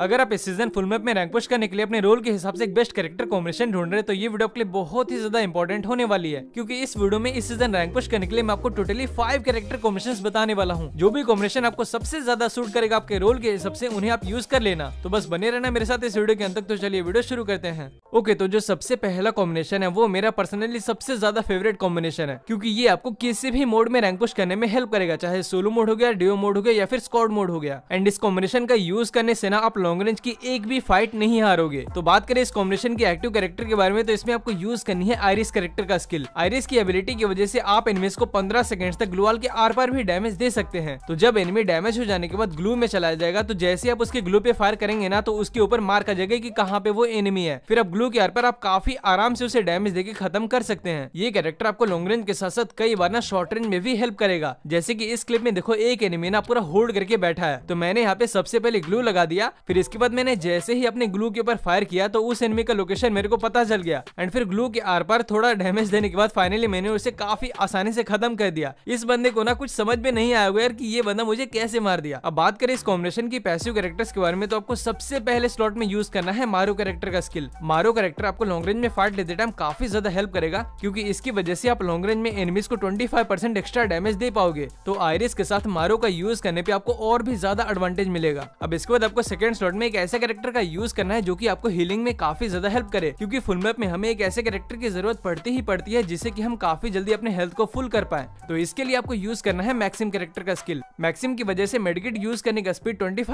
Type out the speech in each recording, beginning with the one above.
अगर आप इस सीजन फुल मैप में रैंक पुश करने के लिए अपने रोल के हिसाब से एक बेस्ट कैरेक्टर कॉम्बिनेशन ढूंढ रहे तो ये वीडियो आपके लिए बहुत ही ज्यादा इंपॉर्टेंट होने वाली है क्योंकि इस वीडियो में इस सीजन रैंक पुश करने के लिए मैं आपको टोटली फाइव कैरेक्टर कॉम्बिनेशन बताने वाला हूँ जो भी कॉम्बिनेशन आपको सबसे ज्यादा सूट करेगा आपके रोल के हिसाब से उन्हें आप यूज कर लेना तो बस बने रहना मेरे साथ इस वीडियो के अंत तक तो चलिए वीडियो शुरू करते हैं ओके तो जो सबसे पहला कॉम्बिनेशन है वो मेरा पर्सनली सबसे ज्यादा फेवरेट कॉम्बिनेशन है क्योंकि ये आपको किसी भी मोड में रैंक पुश करने में हेल्प करेगा चाहे सोलो मोड हो गया डिओ मोड हो गया या फिर स्कॉड मोड हो गया एंड इस कॉम्बिनेशन का यूज करने से ना आप लॉन्ग रेंज की एक भी फाइट नहीं हारोगे तो बात करें इस कॉम्बिनेशन के एक्टिव कैरेक्टर के बारे में तो इसमें आपको यूज करनी है आयरिस कैरेक्टर का स्किल आयरिस की एबिलिटी की वजह से आप एनिमीज को पंद्रह सेकंड तक ग्लूवाल के आर पार भी डैमेज दे सकते हैं तो जब एनमी डैमेज हो जाने के बाद ग्लू में चलाया जाएगा तो जैसे आप उसके ग्लू पे फायर करेंगे ना तो उसके ऊपर मार्क आ जाएगा की कहाँ पे वो एनमी है फिर आप ग्लू के आर पर आप काफी आराम से उसे डैमेज देकर खत्म कर सकते हैं ये कैरेक्टर आपको लॉन्ग रेंज के साथ साथ कई बार ना शॉर्ट रेंज में भी हेल्प करेगा जैसे कि इस क्लिप में देखो एक एनिमी ना पूरा होल्ड करके बैठा है तो मैंने यहाँ पे सबसे पहले ग्लू लगा दिया फिर फिर इसके बाद मैंने जैसे ही अपने ग्लू के ऊपर फायर किया तो उस एनमी का लोकेशन मेरे को पता चल गया एंड फिर ग्लू के आर पार थोड़ा डैमेज देने के बाद फाइनली मैंने उसे काफी आसानी से खत्म कर दिया इस बंदे को ना कुछ समझ में नहीं आया कि ये बंदा मुझे कैसे मार दिया अब बात करें इस कॉम्बिनेशन की पैसिव कैरेक्टर्स के बारे में तो आपको सबसे पहले स्लॉट में यूज करना है मारो कैरेक्टर का स्किल मारो कैरेक्टर आपको लॉन्ग रेंज में फाइट लेते टाइम काफी ज्यादा हेल्प करेगा क्योंकि इसकी वजह से आप लॉन्ग रेंज में एनिमीज को 25% एक्स्ट्रा डैमेज दे पाओगे तो आयरिस के साथ मारो का यूज करने पे आपको और भी ज्यादा एडवांटेज मिलेगा अब इसके बाद आपको सेकंड एपिसोड में एक ऐसे कैरेक्टर का यूज करना है जो की आपको हीलिंग में काफी ज्यादा हेल्प करे क्योंकि फुल मैप में हमें एक ऐसे कैरेक्टर की जरूरत पड़ती ही पड़ती है जिससे की हम काफी जल्दी अपने हेल्थ को फुल कर पाए तो इसके लिए आपको यूज करना है मैक्सिम कैरेक्टर का स्किल मैक्सिम की वजह से मेडिकेट यूज करने का स्पीड ट्वेंटी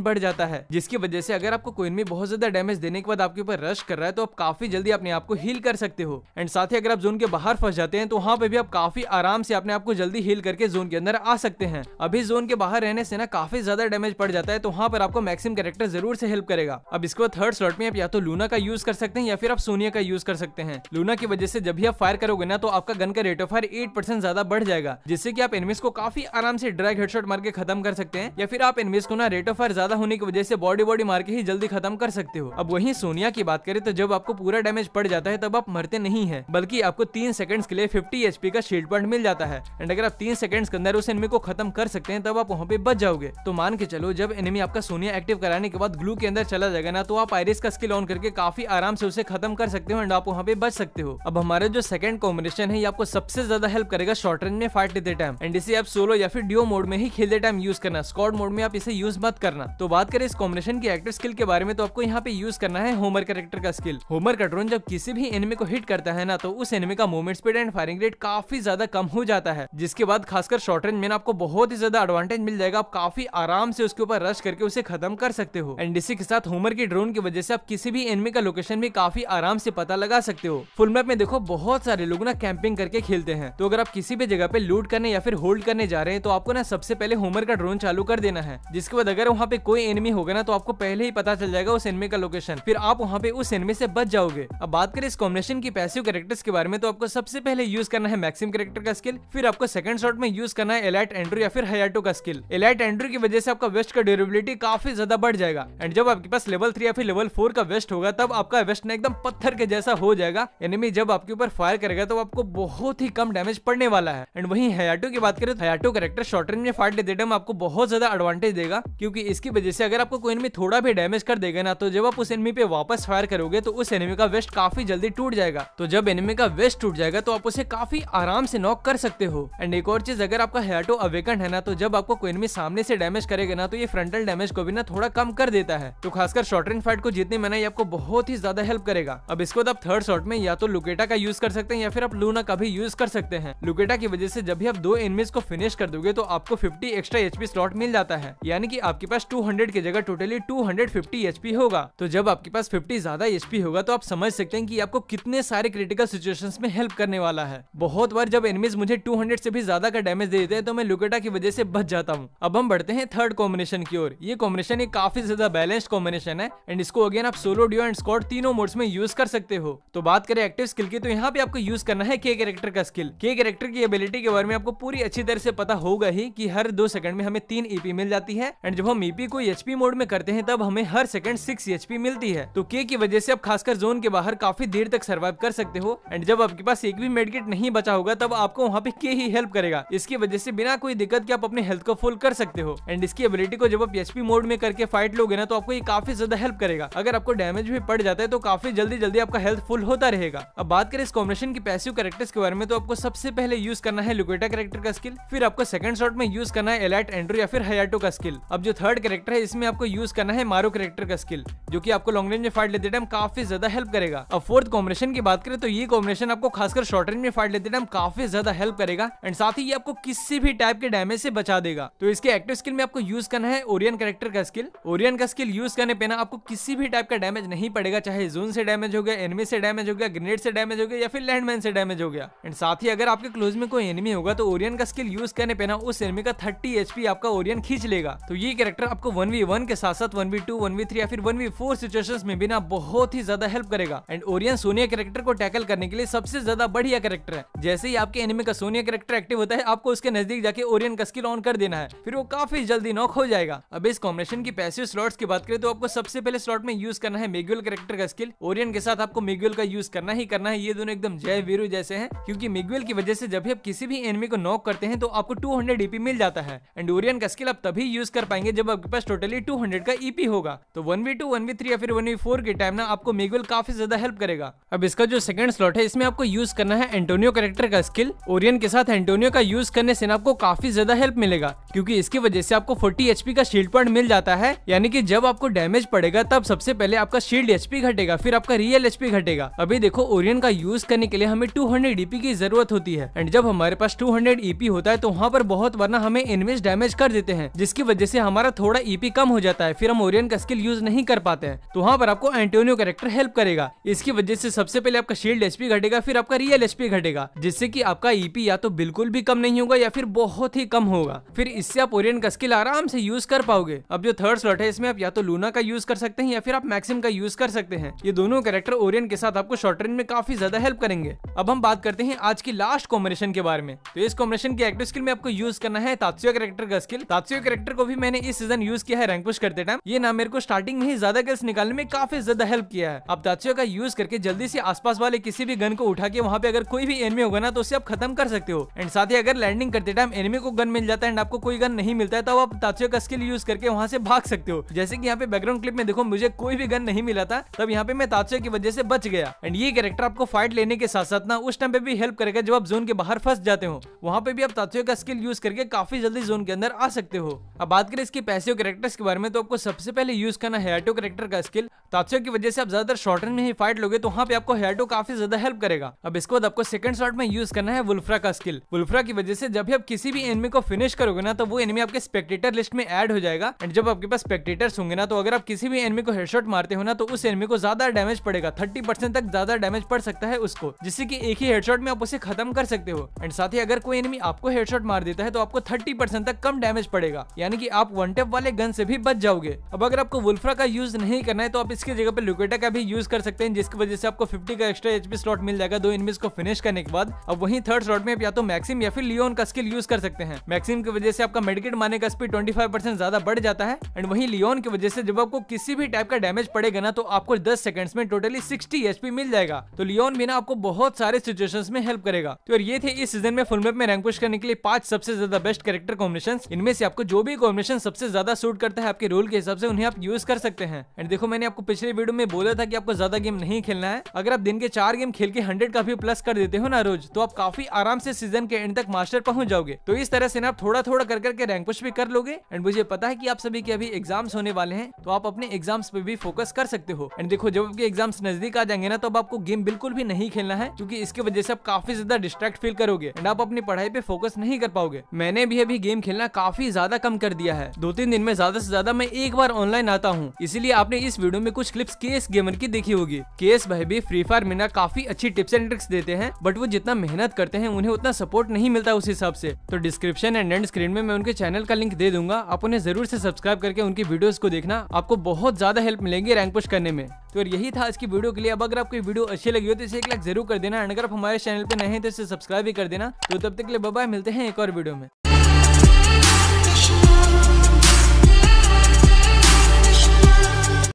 बढ़ जाता है जिसकी वजह से अगर आपको कोई बहुत ज्यादा डैमेज देने के बाद आपके ऊपर रश कर रहा है तो आप काफी जल्दी अपने आप को हील कर सकते हो एंड साथ ही अगर आप जोन के बाहर फंस जाते हैं तो वहाँ पे भी आप काफी आराम से अपने आपको जल्दी हील करके जोन के अंदर आ सकते हैं अभी जोन के बाहर रहने से ना काफी ज्यादा डैमेज पड़ जाता है तो वहाँ पर आपको मैक्सिम कैरेक्टर कैरेक्टर जरूर से हेल्प करेगा अब इसके बाद थर्ड स्लॉट में आप या तो लूना का यूज कर सकते हैं या फिर आप सोनिया का यूज कर सकते हैं लूना की वजह से जब भी आप फायर करोगे ना तो आपका गन का rate of fire eight percent ज्यादा बढ़ जाएगा जिससे की आप एनमिस को काफी आराम से ड्रैग हेडशॉट मार के खत्म कर सकते हैं या फिर आप एनमिस को ना रेट ऑफ फायर ज्यादा होने की वजह से बॉडी बॉडी मार के ही जल्दी खत्म कर सकते हो अब वही सोनिया की बात करें तो जब आपको पूरा डैमेज पड़ जाता है तब आप मरते नहीं है बल्कि आपको तीन सेकंड्स के लिए फिफ्टी पी का शील्ड पॉइंट मिल जाता है एंड अगर आप तीन सेकंड्स के अंदर उस एनमी को खत्म कर सकते हैं तब आप वहाँ पे बच जाओगे तो मान के चलो जब एनिमी आपका सोनिया एक्टिव कराने के बाद ग्लू के अंदर चला जाएगा ना तो आप आयरिस का स्किल ऑन करके काफी आराम से उसे खत्म कर सकते हो एंड आप वहाँ पे बच सकते हो अब हमारा जो सेकंड कॉम्बिनेशन है ये आपको सबसे ज्यादा हेल्प करेगा शॉर्ट रेंज में फाइट लेते टाइम एंड इसे आप सोलो या फिर डिओ मोड में ही खेलते टाइम यूज करना स्कॉट मोड में आप इसे यूज मत करना तो बात करें इस कॉम्बिनेशन की एक्टिव स्किल के बारे में तो आपको यहाँ पे यूज करना है होमर कैरेक्टर का स्किल होमर का जब किसी भी एनिमी को हिट करता है ना तो उस एनिमी का movement speed and firing rate काफी ज्यादा कम हो जाता है जिसके बाद खासकर शॉर्ट रेंज में आपको बहुत ही ज्यादा एडवांटेज मिल जाएगा आप काफी आराम से उसके ऊपर रश करके उसे खत्म कर सकते हो सकते हो एंड इसी के साथ होमर के ड्रोन की वजह से आप किसी भी एनमी का लोकेशन भी काफी आराम से पता लगा सकते हो फुल मैप में देखो बहुत सारे लोग ना कैंपिंग करके खेलते हैं तो अगर आप किसी भी जगह पे लूट करने या फिर होल्ड करने जा रहे हैं तो आपको ना सबसे पहले होमर का ड्रोन चालू कर देना है जिसके बाद अगर वहाँ पे कोई एनमी होगा ना तो आपको पहले ही पता चल जाएगा उस एनमी का लोकेशन फिर आप वहाँ पे उस एनमी से बच जाओगे अब बात करें इस कॉम्बिनेशन की पैसिव कैरेक्टर्स के बारे में तो आपको सबसे पहले यूज करना है मैक्सिम कैरेक्टर का स्किल फिर आपको सेकंड शॉट में यूज करना है एलाइट एंड्रू या फिर हयाटो का स्किल एलाइट एंड्रू की वजह से आपका वेस्ट का ड्यूरेबिलिटी काफी ज्यादा बढ़ जाएगा जाएगा एंड जब आपके पास लेवल थ्री या फिर लेवल फोर का वेस्ट होगा तब आपका वेस्ट ना एकदम पत्थर के जैसा हो जाएगा एनिमी जब आपके ऊपर फायर करेगा तो आपको बहुत ही कम डैमेज पड़ने वाला है एंड वही हयाटो की बात करें तो हयाटो करेक्टर शॉर्ट रेंज में फाइट लेते टाइम आपको बहुत ज्यादा एडवांटेज देगा क्योंकि इसकी वजह से अगर आपको कोई एनमी थोड़ा भी डैमेज कर देगा ना तो जब आप उस एनमी पे वापस फायर करोगे तो उस एनिमी का वेस्ट काफी जल्दी टूट जाएगा तो जब एनिमी का वेस्ट टूट जाएगा तो आप उसे काफी आराम से नॉक कर सकते हो एंड एक और चीज अगर आपका हयाटो अवेकन है ना तो जब आपको कोई एनमी सामने से डैमेज करेगा ना तो ये फ्रंटल डैमेज को भी ना थोड़ा कम काम कर देता है तो खासकर शॉर्ट रेंज फाइट को जीतने में ना ये आपको बहुत ही ज्यादा हेल्प करेगा अब इसके बाद तो आप थर्ड शॉट में या तो लुकेटा का यूज कर सकते हैं या फिर आप लूना का भी यूज कर सकते हैं लुकेटा की वजह से जब भी आप दो एनमीज को फिनिश कर दोगे तो आपको फिफ्टी एक्स्ट्रा एचपी स्लॉट मिल जाता है यानी की आपके पास टू की जगह टोटली टू हंड्रेड होगा तो जब आपके पास फिफ्टी ज्यादा एचपी होगा तो आप समझ सकते हैं की आपको कितने सारे क्रिटिकल सिचुएशन में हेल्प करने वाला है बहुत बार जब एनमीज मुझे टू से भी ज्यादा का डैमेज दे देते हैं तो मैं लुकेटा की वजह से बच जाता हूँ अब हम बढ़ते हैं थर्ड कॉम्बिनेशन की ओर ये कॉम्बिनेशन एक काफी काफी ज्यादा बैलेंस कॉम्बिनेशन है एंड इसको अगेन आप सोलो डियो एंड स्कॉट तीनों मोड्स में यूज कर सकते हो तो बात करें एक्टिव स्किल की तो यहाँ पे आपको यूज करना है के कैरेक्टर का स्किल के कैरेक्टर की एबिलिटी के बारे में आपको पूरी अच्छी तरह से पता होगा ही की हर दो सेकंड में हमें तीन ईपी e मिल जाती है एंड जब हम ईपी e को एचपी मोड में करते हैं तब हमें हर सेकंड सिक्स एच मिलती है तो के की वजह से आप खासकर जोन के बाहर काफी देर तक सर्वाइव कर सकते हो एंड जब आपके पास एक भी मेडिकेट नहीं बचा होगा तब आपको वहाँ पे के ही हेल्प करेगा इसकी वजह से बिना कोई दिक्कत के आप अपने हेल्थ को फुल कर सकते हो एंड इसकी एबिलिटी को जब आप एचपी मोड में करके फाइट पेट लोगे ना तो आपको ये काफी ज्यादा हेल्प करेगा अगर आपको डैमेज भी पड़ जाता है तो काफी जल्दी जल्दी आपका हेल्थ फुल होता रहेगा अब बात करें इस कॉम्बिनेशन की पैसिव करेक्टर्स के बारे में तो आपको सबसे पहले यूज करना है लुकेटा करेक्टर का स्किल फिर आपको सेकंड शॉट में यूज करना है एलाइट एंड्रो या फिर हयाटो का स्किल अब जो थर्ड करेक्टर है इसमें आपको यूज करना है मारो करेक्टर का स्किल जो की आपको लॉन्ग रेंज में फाइट लेते टाइम काफी ज्यादा हेल्प करेगा अब फोर्थ कॉम्बिनेशन की बात करें तो ये कॉम्बिनेशन आपको खासकर शॉर्ट रेंज में फाइट लेते टाइम काफी ज्यादा हेल्प करेगा एंड साथ ही ये आपको किसी भी टाइप के डैमेज से बचा देगा तो इसके एक्टिव स्किल में आपको यूज करना है ओरियन करेक्टर का स्किल ओरियन का स्किल यूज करने पे ना आपको किसी भी टाइप का डैमेज नहीं पड़ेगा चाहे जून से डैमेज हो गया एनमी से डैमेज हो गया ग्रेनेड से डैमेज हो गया या फिर लैंडमैन से डैमेज हो गया एंड साथ ही अगर आपके क्लोज में कोई एनमी होगा तो ओरियन का स्किल यूज करने पे ना उस एनमी का थर्टी एच आपका ओरियन खींच लेगा तो ये कैरेक्टर आपको वन वी वन के साथ साथ one v two one v three या फिर वन वी फोर सिचुएशन में भी ना बहुत ही ज्यादा हेल्प करेगा एंड ओरियन सोनिया कैरेक्टर को टैकल करने के लिए सबसे ज्यादा बढ़िया कैरेक्टर है जैसे ही आपके एनिमी का सोनिया कैरेक्टर एक्टिव होता है आपको उसके नजदीक जाके ओरियन का स्किल ऑन कर देना है फिर वो काफी जल्दी नॉक हो जाएगा अब इस कॉम्बिनेशन की पैसे स्लॉट्स की बात करें तो आपको सबसे पहले स्लॉट में यूज करना है मेग्यूल करेक्टर का स्किल ओरियन के साथ आपको मेग्यूल का यूज करना ही करना है ये दोनों एकदम जय वीरू जैसे हैं क्योंकि मेग्यूल की वजह से जब भी आप किसी भी एनमी को नॉक करते हैं तो आपको 200 ईपी e मिल जाता है एंड ओरियन का स्किल आप तभी यूज कर पाएंगे जब आपके पास टोटली 200 का ईपी e होगा तो one v two one v three या फिर वन वी फोर के टाइम ना आपको मेगुअल काफी ज्यादा हेल्प करेगा अब इसका जो सेकंड स्लॉट है इसमें आपको यूज करना है एंटोनियो करेक्टर का स्किल ओरियन के साथ एंटोनियो का यूज करने से ना आपको काफी ज्यादा हेल्प मिलेगा क्योंकि इसकी वजह से आपको 40 एचपी का शील्ड पॉइंट मिल जाता है यानी कि जब आपको डैमेज पड़ेगा तब सबसे पहले आपका शील्ड एचपी घटेगा फिर आपका रियल एचपी घटेगा अभी देखो ओरियन का यूज करने के लिए हमें 200 हंड्रेड e की जरूरत होती है एंड जब हमारे पास 200 हंड्रेड ईपी होता है तो वहाँ पर बहुत वरना हमें इनवेज डैमेज कर देते हैं जिसकी वजह से हमारा थोड़ा ईपी e कम हो जाता है फिर हम ओरियन का स्किल यूज नहीं कर पाते हैं तो वहाँ पर आपको एंटोनियो कैरेक्टर हेल्प करेगा इसकी वजह से सबसे पहले आपका शील्ड एचपी घटेगा फिर आपका रियल एचपी घटेगा जिससे की आपका ईपी e या तो बिल्कुल भी कम नहीं होगा या फिर बहुत ही कम होगा फिर इससे आप ओरियन का स्किल आराम से यूज कर पाओगे अब जो थर्ड स्लॉट है इसमें आप या तो लूना का यूज कर सकते हैं या फिर आप मैक्सिम का यूज कर सकते हैं ये दोनों कैरेक्टर ओरियन के साथ आपको शॉर्ट रेंज में काफी ज्यादा हेल्प करेंगे अब हम बात करते हैं आज की लास्ट कॉम्बिनेशन के बारे में तो इस कॉम्बिनेशन की एक्टिव स्किल में आपको यूज करना है तात्सियो कैरेक्टर का स्किल तात्सियो कैरेक्टर को भी मैंने इस सीजन यूज किया है रैंक पुश करते टाइम ये ना मेरे को स्टार्टिंग में ही ज्यादा गर्ल्स निकालने में काफी ज्यादा हेल्प किया है आप तात्सियो का यूज करके जल्दी से आसपास वाले किसी भी गन को उठा के वहाँ पे अगर कोई भी एनमी होगा ना तो उसे आप खत्म कर सकते हो एंड साथ ही अगर लैंडिंग करते टाइम एनमी को गन मिल जाता है एंड आपको कोई गन नहीं मिलता है तो आप ताचियो का स्किल यूज करके वहाँ से भाग सकते हो जैसे कि यहाँ पे बैकग्राउंड क्लिप में देखो मुझे कोई भी गन नहीं मिला था तब यहाँ पे मैं ताचियो की वजह से बच गया एंड ये कैरेक्टर आपको फाइट लेने के साथ साथ ना उस टाइम पे भी हेल्प करेगा जब आप जोन के बाहर फंस जाते हो वहाँ पे भी आप ताचियो का स्किल यूज करके काफी जल्दी जोन के अंदर आ सकते हो अब बात करें इसके पैसिव कैरेक्टर्स के बारे में तो आपको सबसे पहले यूज करना है हेटो कैरेक्टर का स्किल तात्सो की वजह से आप ज्यादातर शॉर्ट रन में ही फाइट लोगे तो वहाँ पे आपको हेटो काफी ज्यादा हेल्प करेगा अब इसके बाद आपको सेकंड शॉट में यूज करना है वुल्फ्रा का स्किल वुल्फ्रा की वजह से जब भी आप किसी भी एनमी को फिनिश करोगे ना तब वो एनिमी आपके स्पेक्टेटर लिस्ट में एड हो जाएगा एंड जब आपके पास स्पेक्टेटर्स होंगे ना तो अगर आप किसी भी एनमी को हेडशॉट मारते हो ना तो उस एनमी को ज्यादा डैमेज पड़ेगा थर्टी तक ज्यादा डैमेज पड़ सकता है उसको जिससे की एक ही हेडशॉट में आप उसे खत्म कर सकते हो एंड साथ ही अगर कोई एनमी आपको हेडशॉट मार देता है तो आपको थर्टी तक कम डैमेज पड़ेगा यानी कि आप वन टेप वाले गन से भी बच जाओगे अब अगर आपको वुल्फ्रा का यूज नहीं करना है तो आप इसकी जगह पे लुकेटा का भी यूज कर सकते हैं जिसकी वजह से आपको 50 का एक्स्ट्रा एचपी स्लॉट मिल जाएगा दो इनमिस को फिनिश करने के बाद अब वहीं थर्ड स्लॉट में आप या तो मैक्सिम या फिर लियोन का स्किल यूज कर सकते हैं मैक्सिम की वजह से आपका मेडिकेट मारने का स्पीड ट्वेंटी ज्यादा बढ़ जाता है एंड वही लियोन की वजह से जब आपको किसी भी टाइप का डैमेज पड़ेगा ना तो आपको दस सेकंड में टोटली सिक्सटी एच मिल जाएगा तो लियोन भी ना आपको बहुत सारे सिचुएशन में हेल्प करेगा तो ये थे इस सीजन में फुलमेप में रैंक पुश करने के लिए पांच सबसे ज्यादा बेस्ट कैरेक्टर कॉम्बिनेशन इनमें से आपको जो भी कॉम्बिनेशन सबसे ज्यादा सूट करता है आपके रोल के हिसाब से उन्हें आप यूज कर सकते हैं एंड देखो मैंने आपको पिछले वीडियो में बोला था कि आपको ज्यादा गेम नहीं खेलना है अगर आप दिन के चार गेम खेल के हंड्रेड का भी प्लस कर देते हो ना रोज तो आप काफी आराम से सीजन के एंड तक मास्टर पहुंच जाओगे तो इस तरह से ना आप थोड़ा थोड़ा कर करके रैंक पुश भी कर लोगे एंड मुझे पता है की आप सभी के अभी एग्जाम्स होने वाले हैं तो आप अपने एग्जाम्स पे भी फोकस कर सकते हो एंड देखो जब आपके एग्जाम्स नजदीक आ जाएंगे ना तो आपको गेम बिल्कुल भी नहीं खेलना है क्योंकि इसकी वजह से आप काफी ज्यादा डिस्ट्रैक्ट फील करोगे एंड आप अपनी पढ़ाई पे फोकस नहीं कर पाओगे मैंने भी अभी गेम खेलना काफी ज्यादा कम कर दिया है दो तीन दिन में ज्यादा ऐसी ज्यादा मैं एक बार ऑनलाइन आता हूँ इसीलिए आपने इस वीडियो में कुछ क्लिप्स केस गेमर की देखी होगी केस भाई भी फ्री फायर में काफी अच्छी टिप्स एंड ट्रिक्स देते हैं बट वो जितना मेहनत करते हैं उन्हें उतना सपोर्ट नहीं मिलता उस हिसाब से तो डिस्क्रिप्शन एंड एंड स्क्रीन में मैं उनके चैनल का लिंक दे दूंगा आप उन्हें जरूर से सब्सक्राइब करके उनकी वीडियोस को देखना आपको बहुत ज्यादा हेल्प मिलेंगी रैंक पुश करने में तो यही था आज की वीडियो के लिए अब अगर आपको वीडियो अच्छी लगी हो तो इसे एक लाइक जरूर कर देना अगर आप हमारे चैनल पर नए तो इसे सब्सक्राइब भी कर देना तो तब तक के लिए बाय मिलते हैं एक और वीडियो में